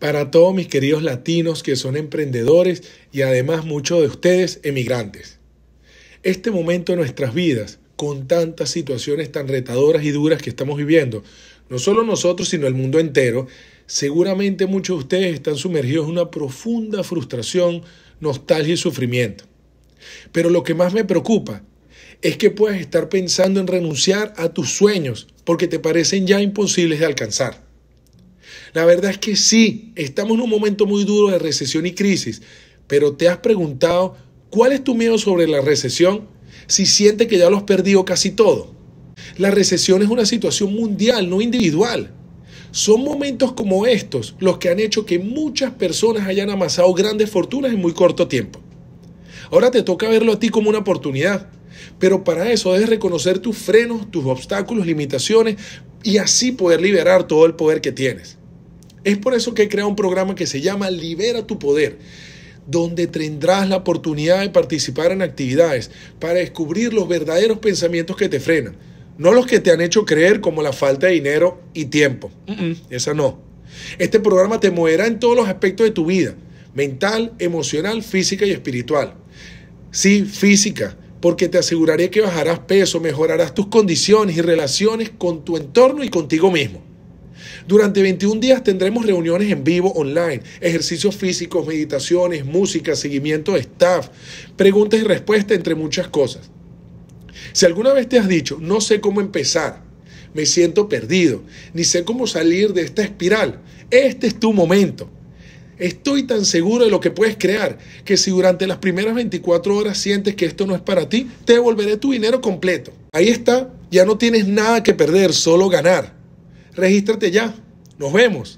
para todos mis queridos latinos que son emprendedores y además muchos de ustedes emigrantes. Este momento de nuestras vidas, con tantas situaciones tan retadoras y duras que estamos viviendo, no solo nosotros, sino el mundo entero, seguramente muchos de ustedes están sumergidos en una profunda frustración, nostalgia y sufrimiento. Pero lo que más me preocupa es que puedes estar pensando en renunciar a tus sueños porque te parecen ya imposibles de alcanzar. La verdad es que sí, estamos en un momento muy duro de recesión y crisis, pero te has preguntado cuál es tu miedo sobre la recesión si sientes que ya lo has perdido casi todo. La recesión es una situación mundial, no individual. Son momentos como estos los que han hecho que muchas personas hayan amasado grandes fortunas en muy corto tiempo. Ahora te toca verlo a ti como una oportunidad, pero para eso debes reconocer tus frenos, tus obstáculos, limitaciones y así poder liberar todo el poder que tienes. Es por eso que he creado un programa que se llama Libera tu Poder, donde tendrás la oportunidad de participar en actividades para descubrir los verdaderos pensamientos que te frenan. No los que te han hecho creer como la falta de dinero y tiempo. esa no. Este programa te moverá en todos los aspectos de tu vida, mental, emocional, física y espiritual. Sí, física, porque te aseguraré que bajarás peso, mejorarás tus condiciones y relaciones con tu entorno y contigo mismo. Durante 21 días tendremos reuniones en vivo online, ejercicios físicos, meditaciones, música, seguimiento de staff, preguntas y respuestas, entre muchas cosas. Si alguna vez te has dicho, no sé cómo empezar, me siento perdido, ni sé cómo salir de esta espiral, este es tu momento. Estoy tan seguro de lo que puedes crear que si durante las primeras 24 horas sientes que esto no es para ti, te devolveré tu dinero completo. Ahí está, ya no tienes nada que perder, solo ganar. Regístrate ya. Nos vemos.